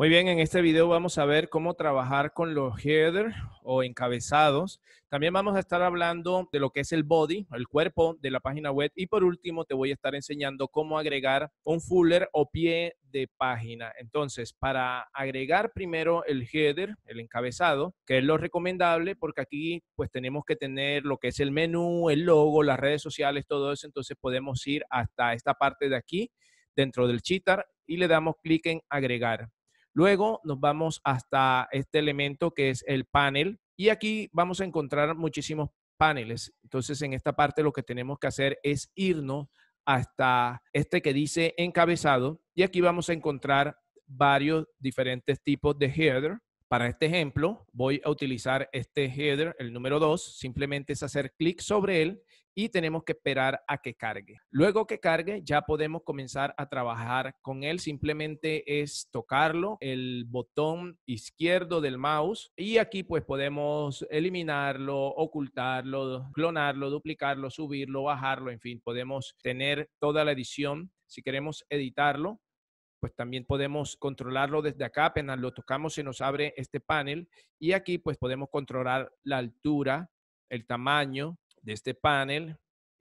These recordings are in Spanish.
Muy bien, en este video vamos a ver cómo trabajar con los header o encabezados. También vamos a estar hablando de lo que es el body, el cuerpo de la página web. Y por último, te voy a estar enseñando cómo agregar un fuller o pie de página. Entonces, para agregar primero el header, el encabezado, que es lo recomendable, porque aquí pues tenemos que tener lo que es el menú, el logo, las redes sociales, todo eso. Entonces podemos ir hasta esta parte de aquí dentro del chitar y le damos clic en agregar. Luego nos vamos hasta este elemento que es el panel y aquí vamos a encontrar muchísimos paneles. Entonces en esta parte lo que tenemos que hacer es irnos hasta este que dice encabezado y aquí vamos a encontrar varios diferentes tipos de header para este ejemplo, voy a utilizar este header, el número 2. Simplemente es hacer clic sobre él y tenemos que esperar a que cargue. Luego que cargue, ya podemos comenzar a trabajar con él. Simplemente es tocarlo, el botón izquierdo del mouse y aquí pues podemos eliminarlo, ocultarlo, clonarlo, duplicarlo, subirlo, bajarlo, en fin, podemos tener toda la edición. Si queremos editarlo, pues también podemos controlarlo desde acá, apenas lo tocamos se nos abre este panel y aquí pues podemos controlar la altura, el tamaño de este panel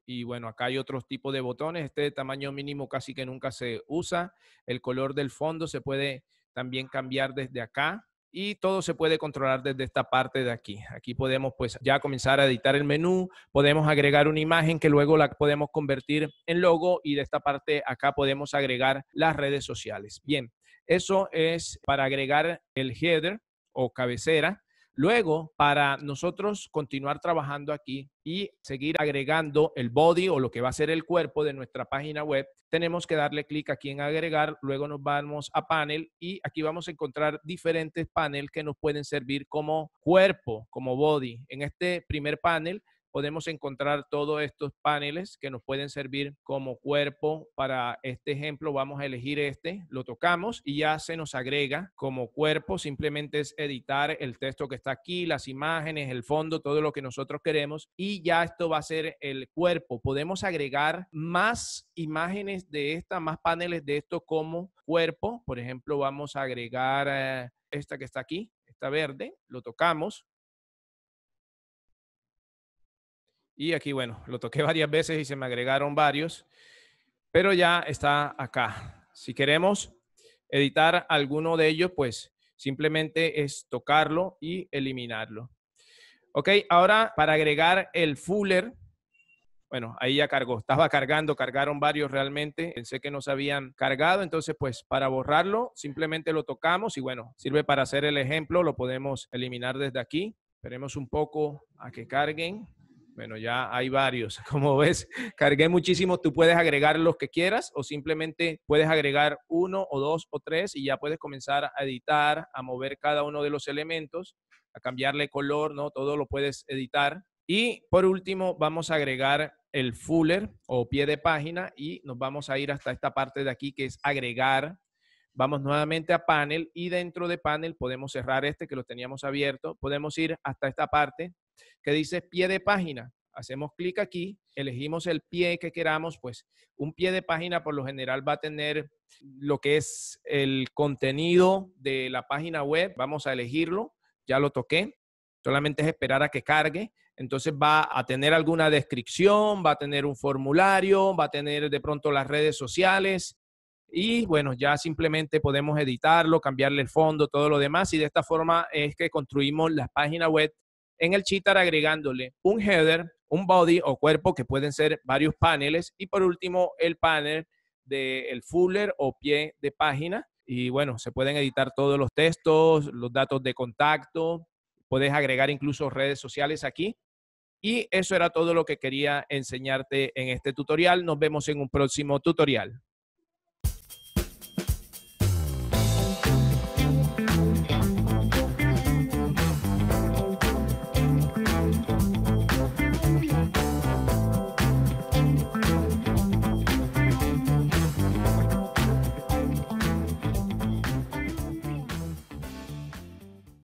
y bueno, acá hay otros tipos de botones, este de tamaño mínimo casi que nunca se usa, el color del fondo se puede también cambiar desde acá, y todo se puede controlar desde esta parte de aquí. Aquí podemos pues ya comenzar a editar el menú, podemos agregar una imagen que luego la podemos convertir en logo y de esta parte acá podemos agregar las redes sociales. Bien, eso es para agregar el header o cabecera Luego, para nosotros continuar trabajando aquí y seguir agregando el body o lo que va a ser el cuerpo de nuestra página web, tenemos que darle clic aquí en agregar, luego nos vamos a panel y aquí vamos a encontrar diferentes paneles que nos pueden servir como cuerpo, como body. En este primer panel podemos encontrar todos estos paneles que nos pueden servir como cuerpo para este ejemplo. Vamos a elegir este, lo tocamos y ya se nos agrega como cuerpo. Simplemente es editar el texto que está aquí, las imágenes, el fondo, todo lo que nosotros queremos y ya esto va a ser el cuerpo. Podemos agregar más imágenes de esta, más paneles de esto como cuerpo. Por ejemplo, vamos a agregar eh, esta que está aquí, esta verde, lo tocamos Y aquí, bueno, lo toqué varias veces y se me agregaron varios, pero ya está acá. Si queremos editar alguno de ellos, pues simplemente es tocarlo y eliminarlo. Ok, ahora para agregar el fuller, bueno, ahí ya cargó, estaba cargando, cargaron varios realmente, Sé que no se habían cargado, entonces pues para borrarlo simplemente lo tocamos y bueno, sirve para hacer el ejemplo, lo podemos eliminar desde aquí. Esperemos un poco a que carguen. Bueno, ya hay varios. Como ves, cargué muchísimo. Tú puedes agregar los que quieras o simplemente puedes agregar uno o dos o tres y ya puedes comenzar a editar, a mover cada uno de los elementos, a cambiarle color, ¿no? Todo lo puedes editar. Y por último, vamos a agregar el fuller o pie de página y nos vamos a ir hasta esta parte de aquí que es agregar. Vamos nuevamente a panel y dentro de panel podemos cerrar este que lo teníamos abierto. Podemos ir hasta esta parte que dice pie de página. Hacemos clic aquí, elegimos el pie que queramos, pues un pie de página por lo general va a tener lo que es el contenido de la página web. Vamos a elegirlo, ya lo toqué, solamente es esperar a que cargue. Entonces va a tener alguna descripción, va a tener un formulario, va a tener de pronto las redes sociales, y bueno, ya simplemente podemos editarlo, cambiarle el fondo, todo lo demás y de esta forma es que construimos la página web en el chitar agregándole un header, un body o cuerpo que pueden ser varios paneles y por último el panel del fuller o pie de página. Y bueno, se pueden editar todos los textos, los datos de contacto, puedes agregar incluso redes sociales aquí. Y eso era todo lo que quería enseñarte en este tutorial. Nos vemos en un próximo tutorial.